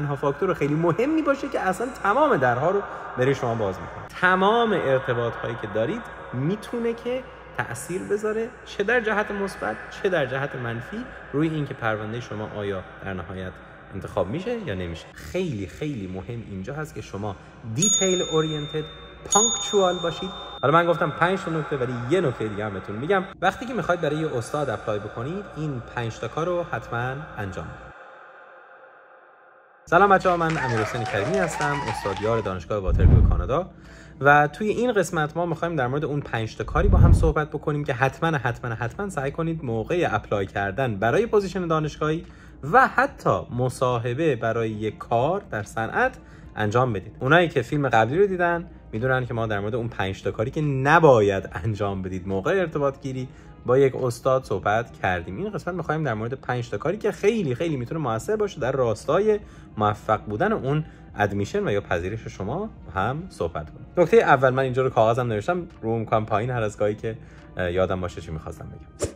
تنها فاکتور خیلی مهمی باشه که اصلا تمام درها رو برای شما باز میکنه تمام ارتباط هایی که دارید میتونه که تأثیر بذاره چه در جهت مثبت چه در جهت منفی روی اینکه پرونده شما آیا در نهایت انتخاب میشه یا نمیشه خیلی خیلی مهم اینجا هست که شما دیتیل اورینتد پانکچوال باشید حالا من گفتم 5 تا نکته ولی یه نکته دیگه هم بهتون میگم وقتی که میخواید برای یه استاد اپلای بکنید این 5 تا کار رو حتما انجام بدید سلام بچه ها من امیر کریمی هستم استادیار دانشگاه واترلو کانادا و توی این قسمت ما میخوایم در مورد اون پنج تا کاری با هم صحبت بکنیم که حتما حتما حتما سعی کنید موقع اپلای کردن برای پوزیشن دانشگاهی و حتی مصاحبه برای یک کار در صنعت انجام بدید اونایی که فیلم قبلی رو دیدن میدونن که ما در مورد اون پنج تا کاری که نباید انجام بدید موقع ارتباط گیری با یک استاد صحبت کردیم این قسمت میخوایم در مورد 5 تا کاری که خیلی خیلی میتونه موثر باشه در راستای موفق بودن اون ادمیشن و یا پذیرش شما هم صحبت کنیم نکته اول من اینجا رو کاغذم نوشتم رو میکنم پایین هر از گاهی که یادم باشه چی میخواستم بگم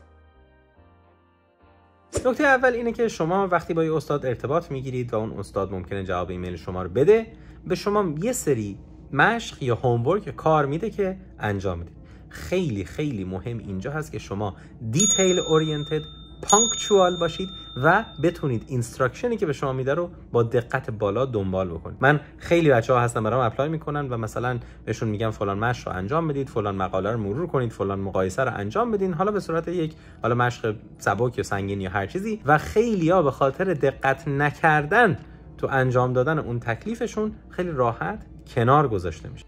نکته اول اینه که شما وقتی با یه استاد ارتباط میگیرید و اون استاد ممکنه جواب ایمیل شما رو بده به شما یه سری مشق یا هومورک کار میده که انجام بدید. خیلی خیلی مهم اینجا هست که شما دیتیل اورینتد پانکچوال باشید و بتونید اینستراکشنی که به شما میده رو با دقت بالا دنبال بکنید من خیلی بچه ها هستن برام اپلای میکنن و مثلا بهشون میگم فلان مشق رو انجام بدید فلان مقاله رو مرور کنید فلان مقایسه رو انجام بدین حالا به صورت یک حالا مشق سبک یا سنگین یا هر چیزی و خیلی ها به خاطر دقت نکردن تو انجام دادن اون تکلیفشون خیلی راحت کنار گذاشته میشه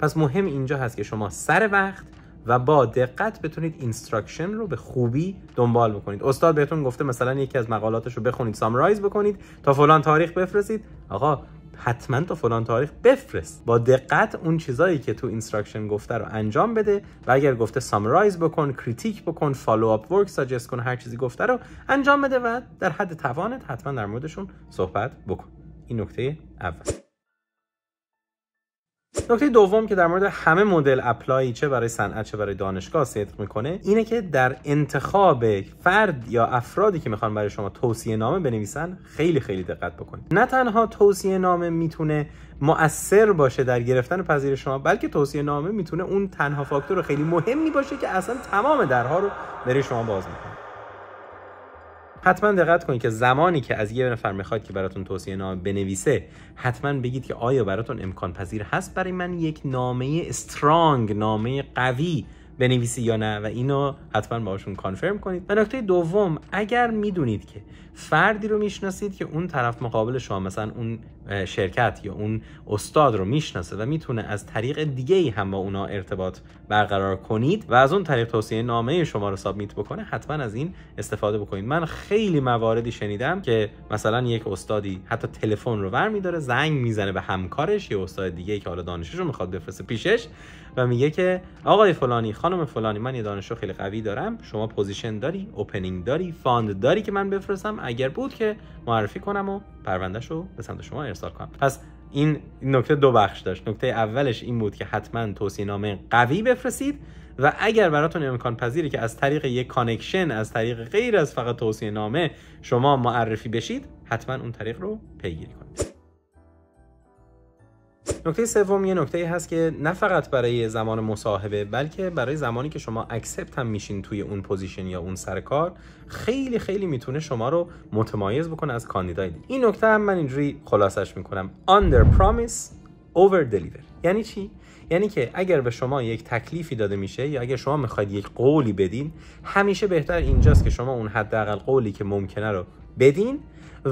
پس مهم اینجا هست که شما سر وقت و با دقت بتونید اینستراکشن رو به خوبی دنبال بکنید استاد بهتون گفته مثلا یکی از مقالاتش رو بخونید سامرایز بکنید تا فلان تاریخ بفرستید آقا حتما تا فلان تاریخ بفرست با دقت اون چیزایی که تو اینستراکشن گفته رو انجام بده و اگر گفته سامرایز بکن کریتیک بکن فالو اپ ورک ساجست کن هر چیزی گفته رو انجام بده و در حد توانت حتما در موردشون صحبت بکن این نکته اول نکته دوم که در مورد همه مدل اپلای چه برای صنعت چه برای دانشگاه صدق میکنه اینه که در انتخاب فرد یا افرادی که میخوان برای شما توصیه نامه بنویسن خیلی خیلی دقت بکنید نه تنها توصیه نامه میتونه مؤثر باشه در گرفتن پذیرش شما بلکه توصیه نامه میتونه اون تنها فاکتور خیلی مهمی باشه که اصلا تمام درها رو برای شما باز میکنه حتما دقت کنید که زمانی که از یه نفر میخواد که براتون توصیه نامه بنویسه حتما بگید که آیا براتون امکان پذیر هست برای من یک نامه استرانگ نامه قوی بنویسی یا نه و اینو حتما باشون کانفرم کنید و نکته دوم اگر میدونید که فردی رو میشناسید که اون طرف مقابل شما مثلا اون شرکت یا اون استاد رو میشناسه و میتونه از طریق دیگه ای هم با اونا ارتباط برقرار کنید و از اون طریق توصیه نامه شما رو سابمیت بکنه حتما از این استفاده بکنید من خیلی مواردی شنیدم که مثلا یک استادی حتی تلفن رو ور میداره زنگ میزنه به همکارش یه استاد دیگه ای که حالا دانشش رو میخواد بفرسته پیشش و میگه که آقای فلانی خانم فلانی من یه دانشو خیلی قوی دارم شما پوزیشن داری اوپنینگ داری فاند داری که من بفرستم اگر بود که معرفی کنم و پروندهش رو به سمت شما پس این نکته دو بخش داشت نکته اولش این بود که حتما توصیه نامه قوی بفرستید و اگر براتون امکان پذیری که از طریق یک کانکشن از طریق غیر از فقط توصیه نامه شما معرفی بشید حتما اون طریق رو پیگیری کنید نکته سوم یه نکته هست که نه فقط برای زمان مصاحبه بلکه برای زمانی که شما اکسپت هم میشین توی اون پوزیشن یا اون سر کار خیلی خیلی میتونه شما رو متمایز بکنه از کاندیدای دیگه این نکته هم من اینجوری خلاصش میکنم under promise over deliver یعنی چی یعنی که اگر به شما یک تکلیفی داده میشه یا اگر شما میخواید یک قولی بدین همیشه بهتر اینجاست که شما اون حداقل قولی که ممکنه رو بدین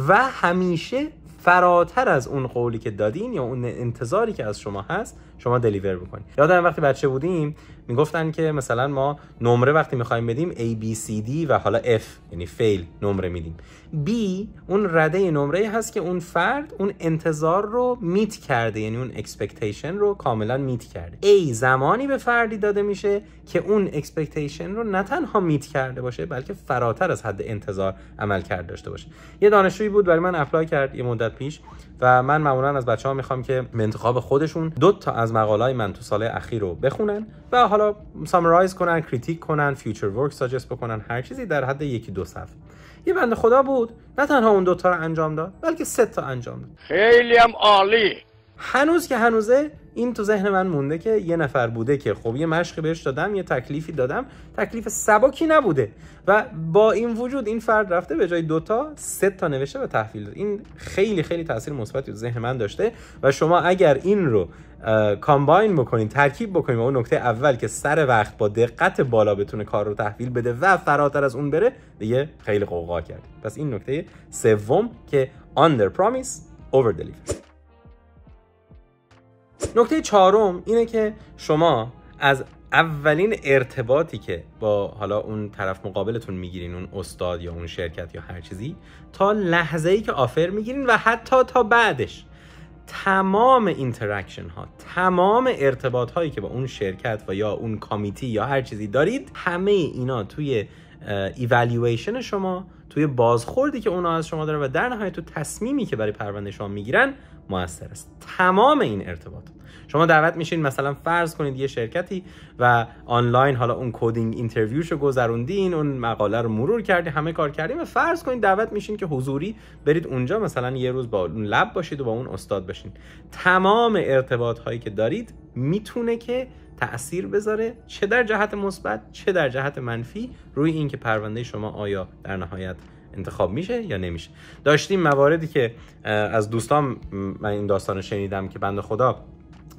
و همیشه فراتر از اون قولی که دادین یا اون انتظاری که از شما هست شما دلیور بکنی یادم وقتی بچه بودیم میگفتن که مثلا ما نمره وقتی میخوایم بدیم A B C D و حالا F یعنی فیل نمره میدیم B اون رده نمره هست که اون فرد اون انتظار رو میت کرده یعنی اون اکسپکتیشن رو کاملا میت کرده A زمانی به فردی داده میشه که اون اکسپکتیشن رو نه تنها میت کرده باشه بلکه فراتر از حد انتظار عمل کرده داشته باشه یه دانشجویی بود برای من اپلای کرد یه مدت پیش و من معمولا از بچه ها میخوام که به خودشون دو تا از مقالای من تو سال اخیر رو بخونن و حالا سامرایز کنن کریتیک کنن فیوچر ورک ساجست بکنن هر چیزی در حد یکی دو صفحه یه بنده خدا بود نه تنها اون دوتا رو انجام داد بلکه سه تا انجام داد خیلی هم عالی هنوز که هنوزه این تو ذهن من مونده که یه نفر بوده که خب یه مشقی بهش دادم یه تکلیفی دادم تکلیف سبکی نبوده و با این وجود این فرد رفته به جای دوتا سه تا نوشته و تحویل این خیلی خیلی تاثیر مثبتی تو ذهن من داشته و شما اگر این رو کامباین بکنین ترکیب بکنید و اون نکته اول که سر وقت با دقت بالا بتونه کار رو تحویل بده و فراتر از اون بره دیگه خیلی قوقا کرد پس این نکته سوم که under promise over deliver نکته چهارم اینه که شما از اولین ارتباطی که با حالا اون طرف مقابلتون میگیرین اون استاد یا اون شرکت یا هر چیزی تا لحظه ای که آفر میگیرین و حتی تا بعدش تمام اینتراکشن ها تمام ارتباط هایی که با اون شرکت و یا اون کامیتی یا هر چیزی دارید همه اینا توی ایوالیویشن شما توی بازخوردی که اونا از شما داره و در نهایت تو تصمیمی که برای پرونده شما میگیرن موثر است تمام این ارتباط شما دعوت میشین مثلا فرض کنید یه شرکتی و آنلاین حالا اون کدینگ اینترویوشو گذروندین اون مقاله رو مرور کردی همه کار کردیم و فرض کنید دعوت میشین که حضوری برید اونجا مثلا یه روز با اون لب باشید و با اون استاد بشین تمام ارتباط هایی که دارید میتونه که تاثیر بذاره چه در جهت مثبت چه در جهت منفی روی اینکه پرونده شما آیا در نهایت انتخاب میشه یا نمیشه داشتیم مواردی که از دوستان من این داستان رو شنیدم که بند خدا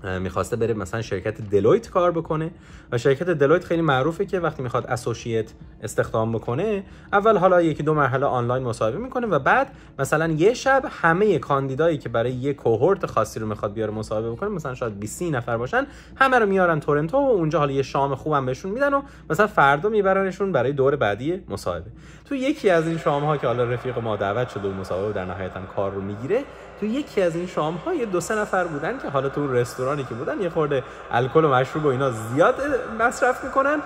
میخواسته بره مثلا شرکت دلویت کار بکنه و شرکت دلویت خیلی معروفه که وقتی میخواد اسوشیت استخدام بکنه اول حالا یکی دو مرحله آنلاین مصاحبه میکنه و بعد مثلا یه شب همه کاندیدایی که برای یه کوهورت خاصی رو میخواد بیاره مصاحبه بکنه مثلا شاید 20 نفر باشن همه رو میارن تورنتو و اونجا حالا یه شام خوبم بهشون میدن و مثلا فردا میبرنشون برای دور بعدی مصاحبه تو یکی از این شام ها که حالا رفیق ما دعوت شده و مصاحبه در نهایت هم کار رو میگیره تو یکی از این شام ها یه دو سه نفر بودن که حالا تو اون رستورانی که بودن یه خورده الکل و مشروب و اینا زیاد مصرف میکنن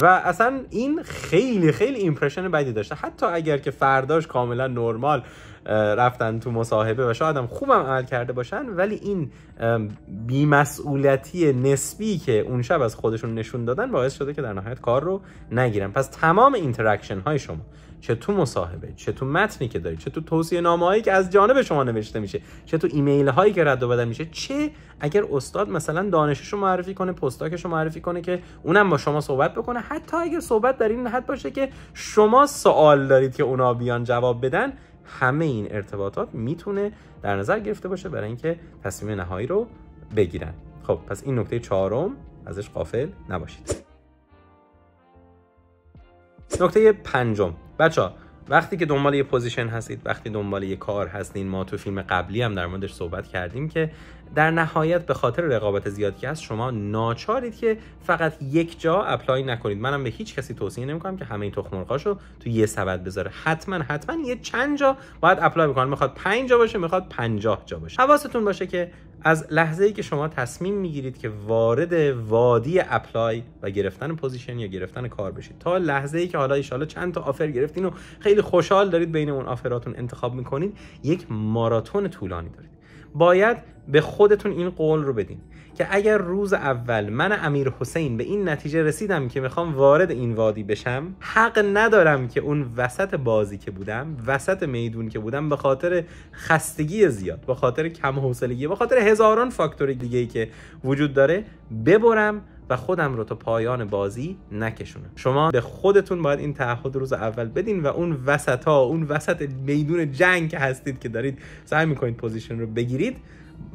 و اصلا این خیلی خیلی ایمپرشن بدی داشته حتی اگر که فرداش کاملا نرمال رفتن تو مصاحبه و شاید هم خوبم عمل کرده باشن ولی این بیمسئولتی نسبی که اون شب از خودشون نشون دادن باعث شده که در نهایت کار رو نگیرن پس تمام اینتراکشن های شما چه تو مصاحبه چه تو متنی که دارید چه تو توصیه نامه هایی که از جانب شما نوشته میشه چه تو ایمیل هایی که رد و بدل میشه چه اگر استاد مثلا دانشش رو معرفی کنه پستاکش رو معرفی کنه که اونم با شما صحبت بکنه حتی اگر صحبت در این حد باشه که شما سوال دارید که اونا بیان جواب بدن همه این ارتباطات میتونه در نظر گرفته باشه برای اینکه تصمیم نهایی رو بگیرن خب پس این نکته چهارم ازش قافل نباشید نکته پنجم بچه ها وقتی که دنبال یه پوزیشن هستید وقتی دنبال یه کار هستین ما تو فیلم قبلی هم در موردش صحبت کردیم که در نهایت به خاطر رقابت زیاد که هست شما ناچارید که فقط یک جا اپلای نکنید منم به هیچ کسی توصیه نمیکنم که همه رو تو یه سبد بذاره حتما حتما یه چند جا باید اپلای بکنن میخواد 5 جا باشه میخواد 50 جا باشه حواستون باشه که از لحظه ای که شما تصمیم میگیرید که وارد وادی اپلای و گرفتن پوزیشن یا گرفتن کار بشید تا لحظه ای که حالا ایشالا چند تا آفر گرفتین و خیلی خوشحال دارید بین اون آفراتون انتخاب میکنید یک ماراتون طولانی دارید باید به خودتون این قول رو بدین که اگر روز اول من امیر حسین به این نتیجه رسیدم که میخوام وارد این وادی بشم حق ندارم که اون وسط بازی که بودم وسط میدون که بودم به خاطر خستگی زیاد به خاطر کم حوصلگی به خاطر هزاران فاکتور دیگه که وجود داره ببرم و خودم رو تا پایان بازی نکشونم شما به خودتون باید این تعهد روز اول بدین و اون وسط ها اون وسط میدون جنگ که هستید که دارید سعی میکنید پوزیشن رو بگیرید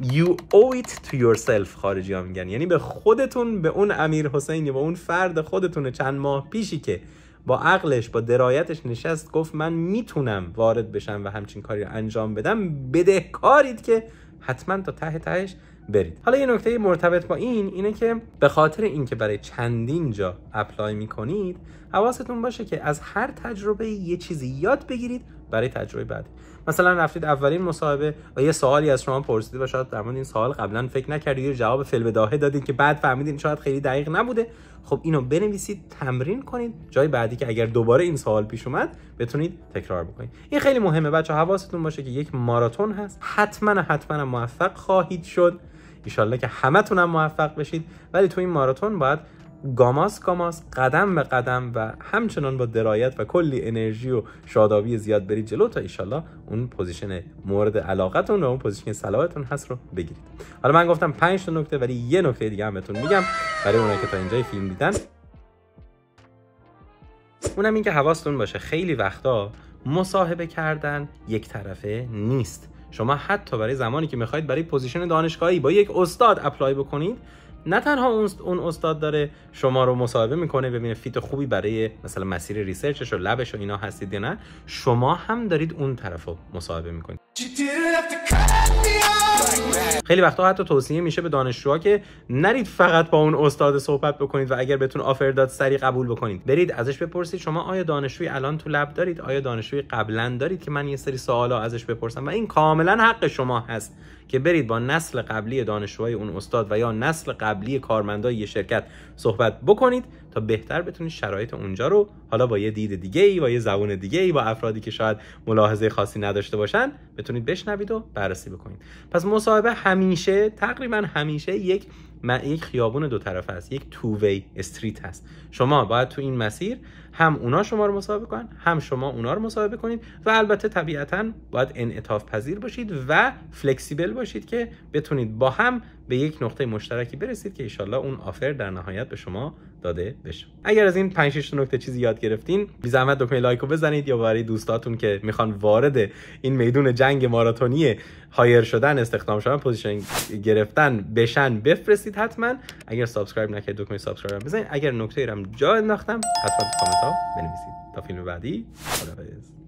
you owe it to yourself خارجی ها میگن یعنی به خودتون به اون امیر حسینی و اون فرد خودتون چند ماه پیشی که با عقلش با درایتش نشست گفت من میتونم وارد بشم و همچین کاری رو انجام بدم بدهکارید که حتما تا ته تهش برید حالا یه نکته مرتبط با این اینه که به خاطر اینکه برای چندین جا اپلای میکنید حواستون باشه که از هر تجربه یه چیزی یاد بگیرید برای تجربه بعدی مثلا رفتید اولین مصاحبه و یه سوالی از شما پرسید و شاید در این سوال قبلا فکر نکردید یه جواب فعل بداهه دادید که بعد فهمیدین شاید خیلی دقیق نبوده خب اینو بنویسید تمرین کنید جای بعدی که اگر دوباره این سوال پیش اومد بتونید تکرار بکنید این خیلی مهمه بچه حواستون باشه که یک ماراتون هست حتما حتما موفق خواهید شد ایشالله که همه تونم موفق بشید ولی تو این ماراتون باید گاماس گاماس قدم به قدم و همچنان با درایت و کلی انرژی و شادابی زیاد برید جلو تا ایشالله اون پوزیشن مورد علاقتون و اون پوزیشن صلاحتون هست رو بگیرید حالا من گفتم پنج تا نکته ولی یه نکته دیگه هم بهتون میگم برای اونایی که تا اینجای فیلم دیدن اونم این که حواستون باشه خیلی وقتا مصاحبه کردن یک طرفه نیست شما حتی برای زمانی که میخواید برای پوزیشن دانشگاهی با یک استاد اپلای بکنید نه تنها اون استاد داره شما رو مصاحبه میکنه ببینه فیت خوبی برای مثلا مسیر ریسرچش و لبش و اینا هستید یا نه شما هم دارید اون طرف رو مصاحبه میکنید خیلی وقتا حتی توصیه میشه به دانشجوها که نرید فقط با اون استاد صحبت بکنید و اگر بهتون آفر داد سری قبول بکنید برید ازش بپرسید شما آیا دانشجوی الان تو لب دارید آیا دانشجوی قبلا دارید که من یه سری سوالا ازش بپرسم و این کاملا حق شما هست که برید با نسل قبلی دانشجوهای اون استاد و یا نسل قبلی کارمندای یه شرکت صحبت بکنید تا بهتر بتونید شرایط اونجا رو حالا با یه دید دیگه ای با یه زبون دیگه ای با افرادی که شاید ملاحظه خاصی نداشته باشن بتونید بشنوید و بررسی بکنید پس مصاحبه همیشه تقریبا همیشه یک من یک خیابون دو طرفه است یک تووی استریت هست شما باید تو این مسیر هم اونا شما رو مصاحبه کن هم شما اونا رو مصاحبه کنید و البته طبیعتا باید انعطاف پذیر باشید و فلکسیبل باشید که بتونید با هم به یک نقطه مشترکی برسید که ایشالله اون آفر در نهایت به شما داده بشه اگر از این 5 6 نکته چیزی یاد گرفتین بی زحمت دکمه لایک رو بزنید یا برای دوستاتون که میخوان وارد این میدون جنگ ماراتونی هایر شدن استخدام شدن پوزیشن گرفتن بشن بفرستید حتما اگر سابسکرایب نکردید دکمه سابسکرایب بزنید اگر نکته ای هم جا انداختم حتما تو کامنت بنویسید تا فیلم بعدی خداحافظ